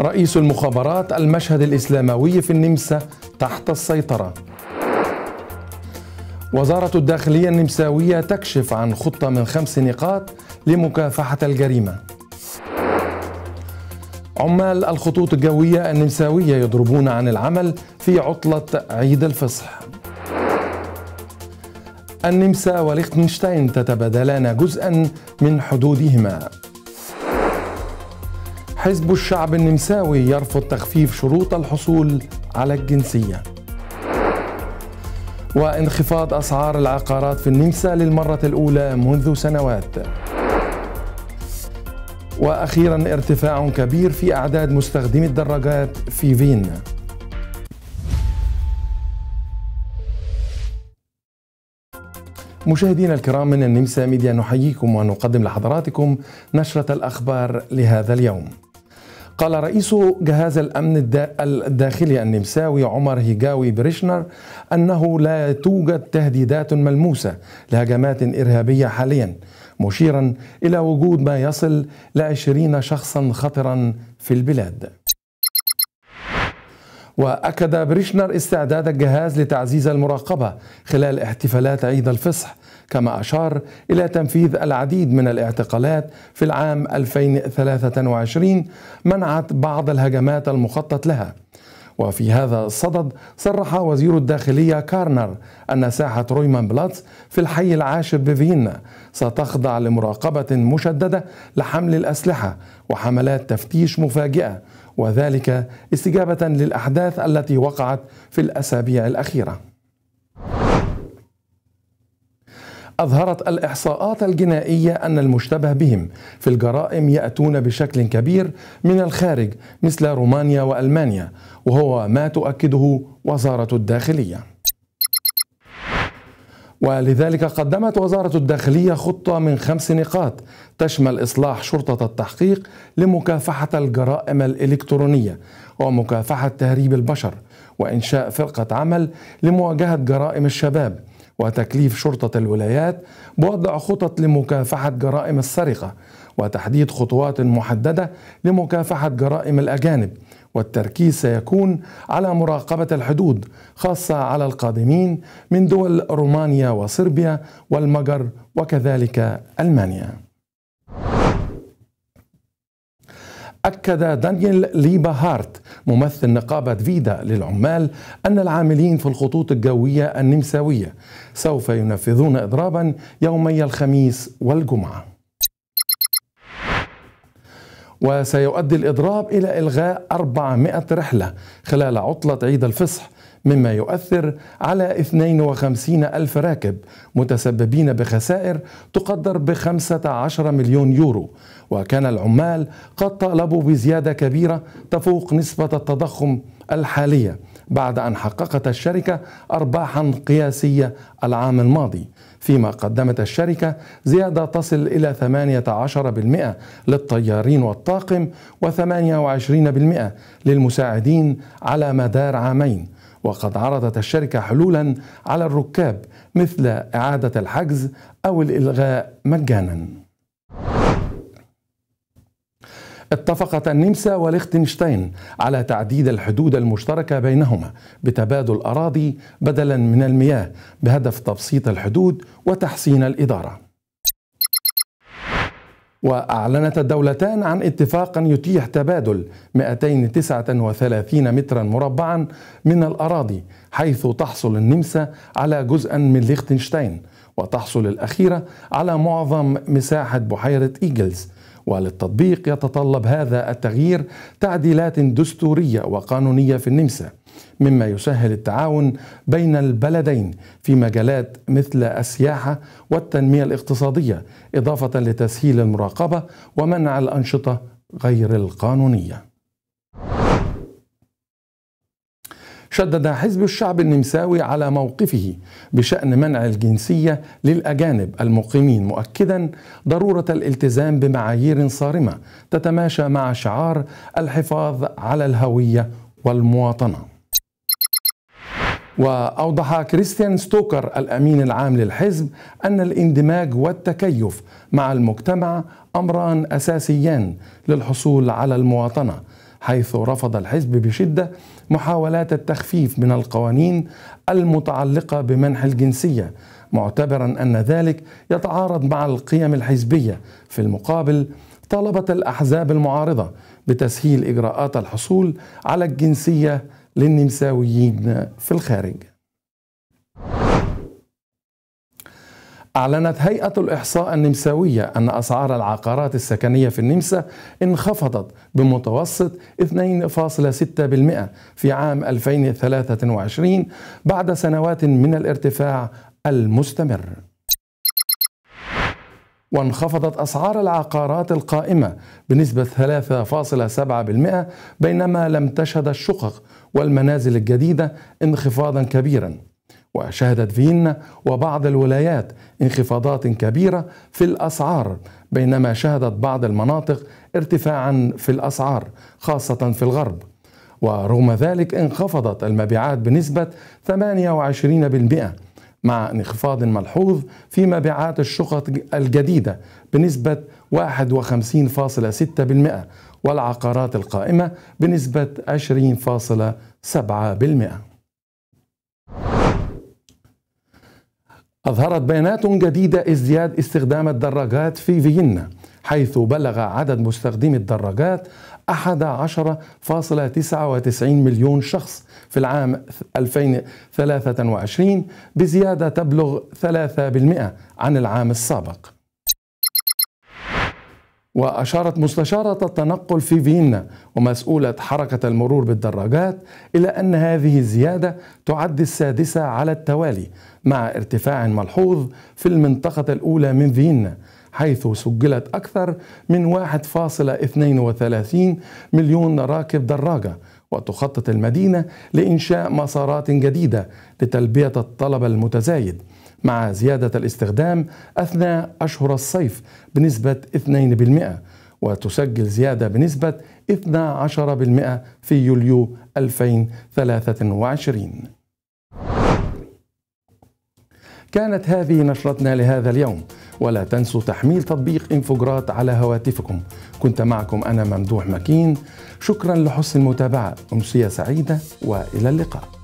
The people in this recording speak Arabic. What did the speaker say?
رئيس المخابرات المشهد الإسلاموي في النمسا تحت السيطرة وزارة الداخلية النمساوية تكشف عن خطة من خمس نقاط لمكافحة الجريمة عمال الخطوط الجوية النمساوية يضربون عن العمل في عطلة عيد الفصح النمسا وليختنشتاين تتبادلان جزءا من حدودهما حزب الشعب النمساوي يرفض تخفيف شروط الحصول على الجنسية وانخفاض أسعار العقارات في النمسا للمرة الأولى منذ سنوات وأخيرا ارتفاع كبير في أعداد مستخدمي الدراجات في فين. مشاهدينا الكرام من النمسا ميديا نحييكم ونقدم لحضراتكم نشرة الأخبار لهذا اليوم قال رئيس جهاز الأمن الداخلي النمساوي عمر هيجاوي بريشنر أنه لا توجد تهديدات ملموسة لهجمات إرهابية حاليا مشيرا إلى وجود ما يصل لعشرين شخصا خطرا في البلاد وأكد بريشنر استعداد الجهاز لتعزيز المراقبة خلال احتفالات عيد الفصح كما أشار إلى تنفيذ العديد من الاعتقالات في العام 2023 منعت بعض الهجمات المخطط لها وفي هذا الصدد صرح وزير الداخلية كارنر أن ساحة رويمان بلاتس في الحي العاشر بفيينا ستخضع لمراقبة مشددة لحمل الأسلحة وحملات تفتيش مفاجئة وذلك استجابة للأحداث التي وقعت في الأسابيع الأخيرة. أظهرت الإحصاءات الجنائية أن المشتبه بهم في الجرائم يأتون بشكل كبير من الخارج مثل رومانيا وألمانيا وهو ما تؤكده وزارة الداخلية ولذلك قدمت وزارة الداخلية خطة من خمس نقاط تشمل إصلاح شرطة التحقيق لمكافحة الجرائم الإلكترونية ومكافحة تهريب البشر وإنشاء فرقة عمل لمواجهة جرائم الشباب وتكليف شرطة الولايات بوضع خطط لمكافحة جرائم السرقة وتحديد خطوات محددة لمكافحة جرائم الأجانب والتركيز سيكون على مراقبة الحدود خاصة على القادمين من دول رومانيا وصربيا والمجر وكذلك ألمانيا. أكد دانيال ليبا هارت ممثل نقابة فيدا للعمال أن العاملين في الخطوط الجوية النمساوية سوف ينفذون إضرابا يومي الخميس والجمعة وسيؤدي الإضراب إلى إلغاء 400 رحلة خلال عطلة عيد الفصح مما يؤثر على 52 ألف راكب متسببين بخسائر تقدر ب 15 مليون يورو وكان العمال قد طالبوا بزيادة كبيرة تفوق نسبة التضخم الحالية بعد أن حققت الشركة أرباحا قياسية العام الماضي فيما قدمت الشركة زيادة تصل إلى 18% للطيارين والطاقم و28% للمساعدين على مدار عامين وقد عرضت الشركة حلولا على الركاب مثل إعادة الحجز أو الإلغاء مجانا اتفقت النمسا وليختنشتاين على تعديد الحدود المشتركة بينهما بتبادل أراضي بدلا من المياه بهدف تبسيط الحدود وتحسين الإدارة وأعلنت الدولتان عن اتفاق يتيح تبادل 239 مترا مربعا من الأراضي حيث تحصل النمسا على جزءا من ليختنشتاين وتحصل الأخيرة على معظم مساحة بحيرة إيجلز وللتطبيق يتطلب هذا التغيير تعديلات دستوريه وقانونيه في النمسا مما يسهل التعاون بين البلدين في مجالات مثل السياحه والتنميه الاقتصاديه اضافه لتسهيل المراقبه ومنع الانشطه غير القانونيه شدد حزب الشعب النمساوي على موقفه بشأن منع الجنسية للأجانب المقيمين مؤكدا ضرورة الالتزام بمعايير صارمة تتماشى مع شعار الحفاظ على الهوية والمواطنة وأوضح كريستيان ستوكر الأمين العام للحزب أن الاندماج والتكيف مع المجتمع أمران أساسيان للحصول على المواطنة حيث رفض الحزب بشدة محاولات التخفيف من القوانين المتعلقه بمنح الجنسيه معتبرا ان ذلك يتعارض مع القيم الحزبيه في المقابل طالبت الاحزاب المعارضه بتسهيل اجراءات الحصول على الجنسيه للنمساويين في الخارج أعلنت هيئة الإحصاء النمساوية أن أسعار العقارات السكنية في النمسا انخفضت بمتوسط 2.6% في عام 2023 بعد سنوات من الارتفاع المستمر. وانخفضت أسعار العقارات القائمة بنسبة 3.7% بينما لم تشهد الشقق والمنازل الجديدة انخفاضا كبيرا وشهدت فيينا وبعض الولايات انخفاضات كبيرة في الأسعار بينما شهدت بعض المناطق ارتفاعا في الأسعار خاصة في الغرب ورغم ذلك انخفضت المبيعات بنسبة 28% مع انخفاض ملحوظ في مبيعات الشقق الجديدة بنسبة 51.6% والعقارات القائمة بنسبة 20.7% أظهرت بيانات جديدة ازدياد استخدام الدراجات في فيينا حيث بلغ عدد مستخدمي الدراجات 11.99 مليون شخص في العام 2023 بزيادة تبلغ 3% عن العام السابق وأشارت مستشارة التنقل في فيينا ومسؤولة حركة المرور بالدراجات إلى أن هذه الزيادة تعد السادسة على التوالي مع ارتفاع ملحوظ في المنطقة الأولى من فيينا حيث سجلت أكثر من 1.32 مليون راكب دراجة وتخطط المدينة لإنشاء مسارات جديدة لتلبية الطلب المتزايد مع زيادة الاستخدام أثناء أشهر الصيف بنسبة 2% وتسجل زيادة بنسبة 12% في يوليو 2023 كانت هذه نشرتنا لهذا اليوم ولا تنسوا تحميل تطبيق انفوجرات على هواتفكم كنت معكم أنا ممدوح مكين شكرا لحسن المتابعة أمسية سعيدة وإلى اللقاء